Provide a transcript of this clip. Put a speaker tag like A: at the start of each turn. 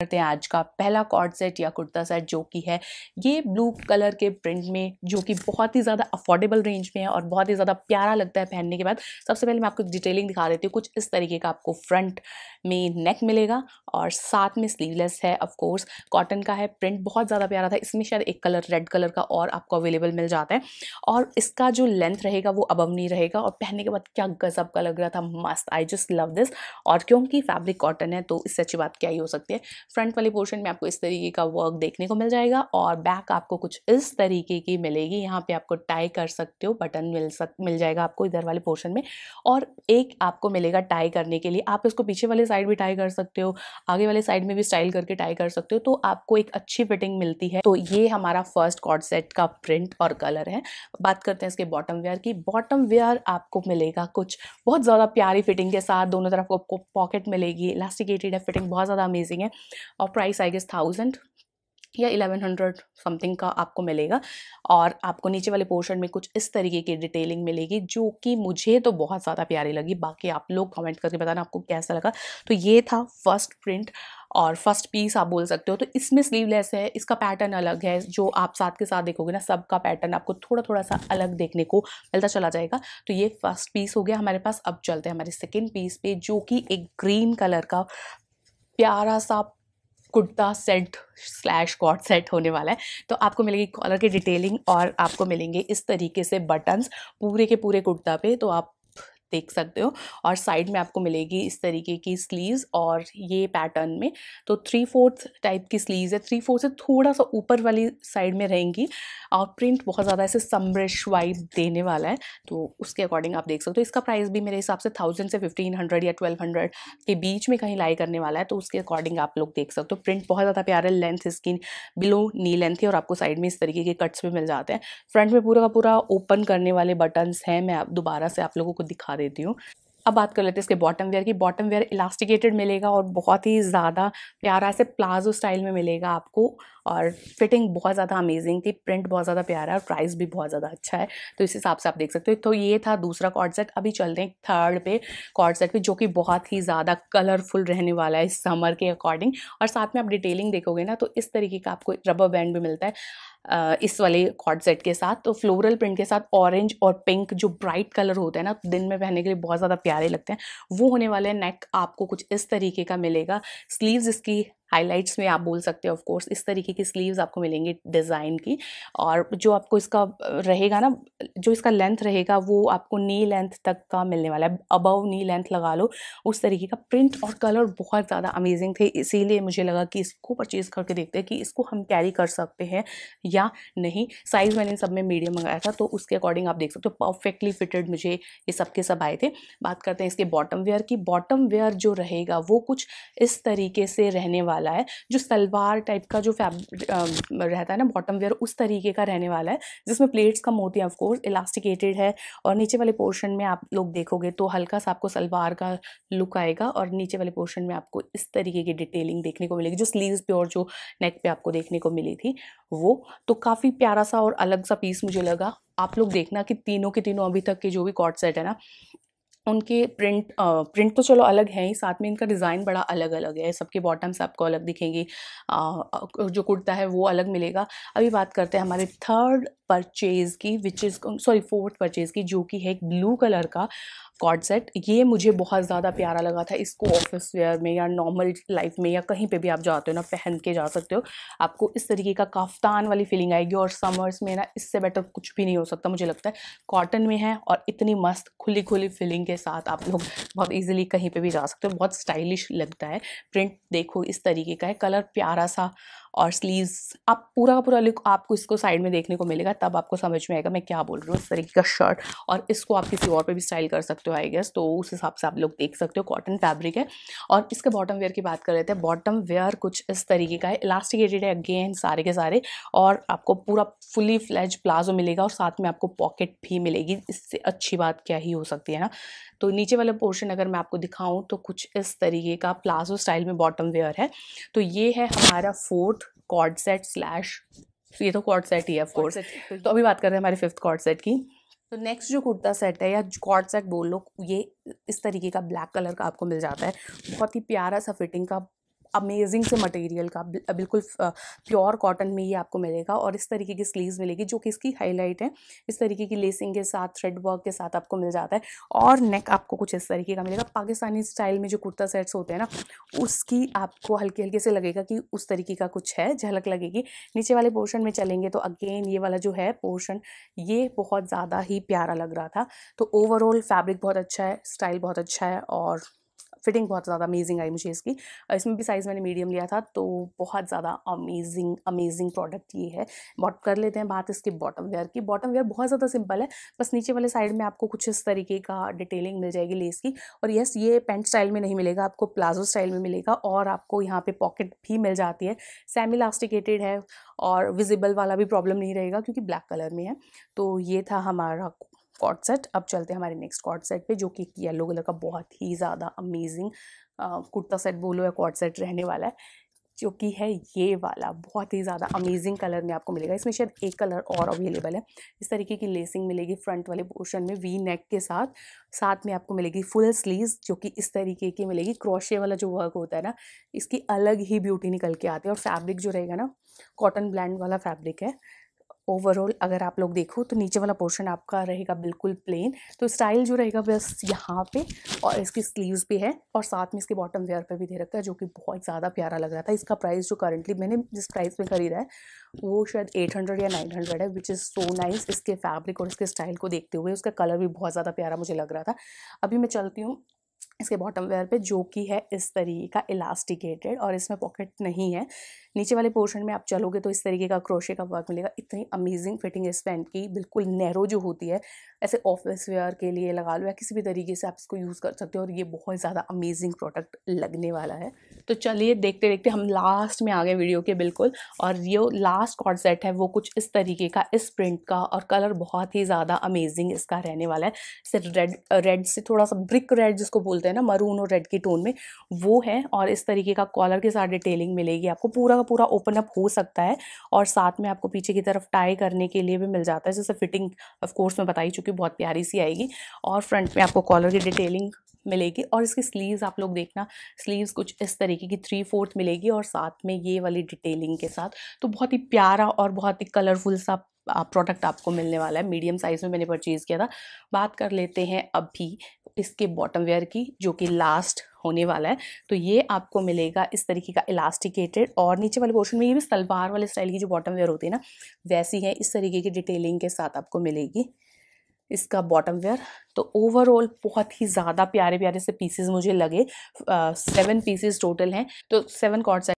A: करते हैं आज का पहला कॉर्ड सेट या कुर्ता सेट जो कि है ये ब्लू कलर के प्रिंट में जो कि बहुत ही ज़्यादा अफोर्डेबल रेंज में है और बहुत ही ज़्यादा प्यारा लगता है पहनने के बाद सबसे पहले मैं आपको डिटेलिंग दिखा देती हूँ कुछ इस तरीके का आपको फ्रंट में नेक मिलेगा और साथ में स्लीवलेस है ऑफकोर्स कॉटन का है प्रिंट बहुत ज़्यादा प्यारा था इसमें शायद एक कलर रेड कलर का और आपको अवेलेबल मिल जाता है और इसका जो लेंथ रहेगा वो नहीं रहेगा और पहनने के बाद क्या गजब का लग रहा था मस्त आई जस्ट लव दिस और क्योंकि फैब्रिक कॉटन है तो इससे अच्छी बात क्या ही हो सकती है फ्रंट वाले पोर्शन में आपको इस तरीके का वर्क देखने को मिल जाएगा और बैक आपको कुछ इस तरीके की मिलेगी यहाँ पे आपको टाई कर सकते हो बटन मिल सक मिल जाएगा आपको इधर वाले पोर्शन में और एक आपको मिलेगा टाई करने के लिए आप इसको पीछे वाले साइड भी टाई कर सकते हो आगे वाले साइड में भी स्टाइल करके टाई कर सकते हो तो आपको एक अच्छी फिटिंग मिलती है तो ये हमारा फर्स्ट कॉड सेट का प्रिंट और कलर है बात करते हैं इसके बॉटम वेयर की बॉटम वेयर आपको मिलेगा कुछ बहुत ज़्यादा प्यारी फिटिंग के साथ दोनों तरफ आपको पॉकेट मिलेगी इलास्टिकेटेड है फिटिंग बहुत ज़्यादा अमेजिंग है और प्राइस आई गेस थाउजेंड या इलेवन हंड्रेड समथिंग का आपको मिलेगा और आपको नीचे वाले पोर्शन में कुछ इस तरीके की डिटेलिंग मिलेगी जो कि मुझे तो बहुत ज़्यादा प्यारी लगी बाकी आप लोग कमेंट करके बताना आपको कैसा लगा तो ये था फर्स्ट प्रिंट और फर्स्ट पीस आप बोल सकते हो तो इसमें स्लीवलेस है इसका पैटर्न अलग है जो आप साथ के साथ देखोगे ना सबका पैटर्न आपको थोड़ा थोड़ा सा अलग देखने को मिलता चला जाएगा तो ये फर्स्ट पीस हो गया हमारे पास अब चलते हैं हमारे सेकेंड पीस पे जो कि एक ग्रीन कलर का प्यारा सा kurta set slash cord set होने वाला है तो आपको मिलेगी कॉलर की डिटेलिंग और आपको मिलेंगे इस तरीके से बटन्स पूरे के पूरे कुर्ता पे तो आप देख सकते हो और साइड में आपको मिलेगी इस तरीके की स्लीव्स और ये पैटर्न में तो थ्री फोर्थ टाइप की स्लीव्स है थ्री फोर्थ से थोड़ा सा ऊपर वाली साइड में रहेंगी और प्रिंट बहुत ज़्यादा ऐसे समरेश वाइब देने वाला है तो उसके अकॉर्डिंग आप देख सकते हो इसका प्राइस भी मेरे हिसाब से थाउजेंड से फिफ्टीन हंड्रेड या ट्वेल्व हंड्रेड के बीच में कहीं लाई करने वाला है तो उसके अकॉर्डिंग आप लोग देख सकते हो प्रिंट बहुत ज़्यादा प्यारा length skin below knee length है और आपको साइड में इस तरीके के कट्स भी मिल जाते हैं फ्रंट में पूरा का पूरा ओपन करने वाले बटन्स हैं मैं दोबारा से आप लोगों को दिखा देती हूँ अब बात कर लेते हैं इसके बॉटम वेयर की बॉटम वेयर इलास्टिकेटेड मिलेगा और बहुत ही ज़्यादा प्यारा ऐसे प्लाजो स्टाइल में मिलेगा आपको और फिटिंग बहुत ज़्यादा अमेजिंग थी प्रिंट बहुत ज़्यादा प्यारा है और प्राइस भी बहुत ज़्यादा अच्छा है तो इस हिसाब से आप देख सकते हो तो ये था दूसरा कॉर्ड सेट अभी चल रहे हैं थर्ड पे कॉर्ड सेट पे जो कि बहुत ही ज़्यादा कलरफुल रहने वाला है इस समर के अकॉर्डिंग और साथ में आप डिटेलिंग देखोगे ना तो इस तरीके का आपको रबर बैंड भी मिलता है इस वाले कॉर्ड सेट के साथ तो फ्लोरल प्रिंट के साथ ऑरेंज और पिंक जो ब्राइट कलर होते हैं ना दिन में पहनने के लिए बहुत ज़्यादा प्यारे लगते हैं वो होने वाले नेक आपको कुछ इस तरीके का मिलेगा स्लीव्स इसकी हाइलाइट्स में आप बोल सकते हो ऑफ कोर्स इस तरीके की स्लीव्स आपको मिलेंगी डिज़ाइन की और जो आपको इसका रहेगा ना जो इसका लेंथ रहेगा वो आपको नी लेंथ तक का मिलने वाला है अबव नी लेंथ लगा लो उस तरीके का प्रिंट और कलर बहुत ज़्यादा अमेजिंग थे इसीलिए मुझे लगा कि इसको परचेज़ करके देखते हैं कि इसको हम कैरी कर सकते हैं या नहीं साइज़ मैंने सब में मीडियम मंगाया था तो उसके अकॉर्डिंग आप देख सकते हो परफेक्टली फिटेड मुझे ये सब के सब आए थे बात करते हैं इसके बॉटम वेयर की बॉटम वेयर जो रहेगा वो कुछ इस तरीके से रहने वाला वाला है जो सलवार टाइप का जो फैब रहता है ना बॉटम वेयर उस तरीके का रहने वाला है जिसमें प्लेट्स कम होती हैं ऑफकोर्स इलास्टिकेटेड है और नीचे वाले पोर्शन में आप लोग देखोगे तो हल्का सा आपको सलवार का लुक आएगा और नीचे वाले पोर्शन में आपको इस तरीके की डिटेलिंग देखने को मिलेगी जो स्लीव्स पे और जो नेक पे आपको देखने को मिली थी वो तो काफ़ी प्यारा सा और अलग सा पीस मुझे लगा आप लोग देखना कि तीनों के तीनों अभी तक के जो भी कॉर्ड सेट है ना उनके प्रिंट आ, प्रिंट तो चलो अलग है ही साथ में इनका डिज़ाइन बड़ा अलग अलग है सबके बॉटम्स आपको अलग दिखेंगी जो कुर्ता है वो अलग मिलेगा अभी बात करते हैं हमारे थर्ड परचेज़ की which is sorry fourth purchase की जो कि है एक ब्लू कलर का कॉर्ड सेट ये मुझे बहुत ज़्यादा प्यारा लगा था इसको ऑफिस वेयर में या नॉर्मल लाइफ में या कहीं पे भी आप जाते हो ना पहन के जा सकते हो आपको इस तरीके का काफ्तान वाली फीलिंग आएगी और समर्स में ना इससे बेटर कुछ भी नहीं हो सकता मुझे लगता है कॉटन में है और इतनी मस्त खुली खुली फीलिंग के साथ आप लोग बहुत ईजिली कहीं पे भी जा सकते हो बहुत स्टाइलिश लगता है प्रिंट देखो इस तरीके का है कलर प्यारा सा और स्लीव्स आप पूरा का पूरा लुक आपको इसको साइड में देखने को मिलेगा तब आपको समझ में आएगा मैं क्या बोल रही हूँ इस तरीके का शर्ट और इसको आप किसी और पे भी स्टाइल कर सकते हो आई गेस तो उस हिसाब से आप लोग देख सकते हो कॉटन फैब्रिक है और इसके बॉटम वेयर की बात कर रहे थे बॉटम वेयर कुछ इस तरीके का है इलास्टिकेटेड है अगेन सारे के सारे और आपको पूरा फुली फ्लैज प्लाजो मिलेगा और साथ में आपको पॉकेट भी मिलेगी इससे अच्छी बात क्या ही हो सकती है ना तो नीचे वाला पोर्शन अगर मैं आपको दिखाऊं तो कुछ इस तरीके का प्लाजो स्टाइल में बॉटम वेयर है तो ये है हमारा फोर्थ कॉर्ड सेट स्लैश ये तो कॉर्ड सेट ही है ऑफकोर्स तो अभी बात कर रहे हैं हमारे फिफ्थ कॉर्ड सेट की तो नेक्स्ट जो कुर्ता सेट है या कॉर्ड सेट बोल लो ये इस तरीके का ब्लैक कलर का आपको मिल जाता है बहुत ही प्यारा सा फिटिंग का अमेजिंग से मटेरियल का बिल्कुल प्योर कॉटन में ही आपको मिलेगा और इस तरीके की स्लीव्स मिलेगी जो कि इसकी हाईलाइट है इस तरीके की लेसिंग के साथ थ्रेड वर्क के साथ आपको मिल जाता है और नेक आपको कुछ इस तरीके का मिलेगा पाकिस्तानी स्टाइल में जो कुर्ता सेट्स होते हैं ना उसकी आपको हल्के हल्के से लगेगा कि उस तरीके का कुछ है झलक लगेगी नीचे वाले पोर्शन में चलेंगे तो अगेन ये वाला जो है पोर्शन ये बहुत ज़्यादा ही प्यारा लग रहा था तो ओवरऑल फैब्रिक बहुत अच्छा है स्टाइल बहुत अच्छा है और फिटिंग बहुत ज़्यादा अमेजिंग आई मुझे इसकी इसमें भी साइज़ मैंने मीडियम लिया था तो बहुत ज़्यादा अमेजिंग अमेजिंग प्रोडक्ट ये है बॉट कर लेते हैं बात इसके बॉटम वेयर की बॉटम वेयर बहुत ज़्यादा सिंपल है बस नीचे वाले साइड में आपको कुछ इस तरीके का डिटेलिंग मिल जाएगी लेस की और येस ये पेंट स्टाइल में नहीं मिलेगा आपको प्लाजो स्टाइल में मिलेगा और आपको यहाँ पर पॉकेट भी मिल जाती है सेमी इलास्टिकेटेड है और विजिबल वाला भी प्रॉब्लम नहीं रहेगा क्योंकि ब्लैक कलर में है तो ये था हमारा कॉर्ड सेट अब चलते हैं हमारे नेक्स्ट कॉर्ड सेट पे जो कि एक येलो कलर का बहुत ही ज़्यादा अमेजिंग कुर्ता सेट बोलो या कॉर्ड सेट रहने वाला है जो कि है ये वाला बहुत ही ज़्यादा अमेजिंग कलर में आपको मिलेगा इसमें शायद एक कलर और अवेलेबल है इस तरीके की लेसिंग मिलेगी फ्रंट वाले पोर्शन में वी नेक के साथ साथ में आपको मिलेगी फुल स्लीव्स जो कि इस तरीके की मिलेगी क्रोशे वाला जो वर्क होता है ना इसकी अलग ही ब्यूटी निकल के आती है और फैब्रिक जो रहेगा ना कॉटन ब्लैंड वाला फैब्रिक है ओवरऑल अगर आप लोग देखो तो नीचे वाला पोर्शन आपका रहेगा बिल्कुल प्लेन तो स्टाइल जो रहेगा बस यहाँ पे और इसकी स्लीव्स भी है और साथ में इसके बॉटम वेयर पे भी दे रखा है जो कि बहुत ज़्यादा प्यारा लग रहा था इसका प्राइस जो करंटली मैंने जिस प्राइस में ख़रीदा है वो शायद एट हंड्रेड या नाइन हंड्रेड है विच इज़ सो नाइस इसके फैब्रिक और इसके स्टाइल को देखते हुए उसका कलर भी बहुत ज़्यादा प्यारा मुझे लग रहा था अभी मैं चलती हूँ इसके बॉटम वेयर पे जो कि है इस तरीके का इलास्टिकेटेड और इसमें पॉकेट नहीं है नीचे वाले पोर्शन में आप चलोगे तो इस तरीके का क्रोशे का वर्क मिलेगा इतनी अमेजिंग फिटिंग इस पैंट की बिल्कुल नैरो जो होती है ऐसे ऑफिस वेयर के लिए लगा लो या किसी भी तरीके से आप इसको यूज़ कर सकते हो और ये बहुत ज़्यादा अमेजिंग प्रोडक्ट लगने वाला है तो चलिए देखते देखते हम लास्ट में आ गए वीडियो के बिल्कुल और ये लास्ट कॉर्ड सेट है वो कुछ इस तरीके का इस प्रिंट का और कलर बहुत ही ज़्यादा अमेजिंग इसका रहने वाला है सिर्फ रेड रेड से थोड़ा सा ब्रिक रेड जिसको बोलते हैं ना मरून और रेड की टोन में वो है और इस तरीके का कॉलर के साथ डिटेलिंग मिलेगी आपको पूरा पूरा ओपन अप हो सकता है और साथ में आपको पीछे की तरफ टाई करने के लिए भी मिल जाता है जैसे फिटिंग ऑफ कोर्स मैं बताई चुकी बहुत प्यारी सी आएगी और फ्रंट में आपको कॉलर की डिटेलिंग मिलेगी और इसकी स्लीव्स आप लोग देखना स्लीव्स कुछ इस तरीके की थ्री फोर्थ मिलेगी और साथ में ये वाली डिटेलिंग के साथ तो बहुत ही प्यारा और बहुत ही कलरफुल सा प्रोडक्ट आपको मिलने वाला है मीडियम साइज़ में मैंने परचेज़ किया था बात कर लेते हैं अभी इसके बॉटम वेयर की जो कि लास्ट होने वाला है तो ये आपको मिलेगा इस तरीके का इलास्टिकेटेड और नीचे वाले पोर्शन में ये भी सलवार वाले स्टाइल की जो बॉटम वेयर होती है ना वैसी है इस तरीके की डिटेलिंग के साथ आपको मिलेगी इसका बॉटम वेयर तो ओवरऑल बहुत ही ज़्यादा प्यारे प्यारे से पीसेस मुझे लगे सेवन पीसेस टोटल हैं तो सेवन कॉर्ड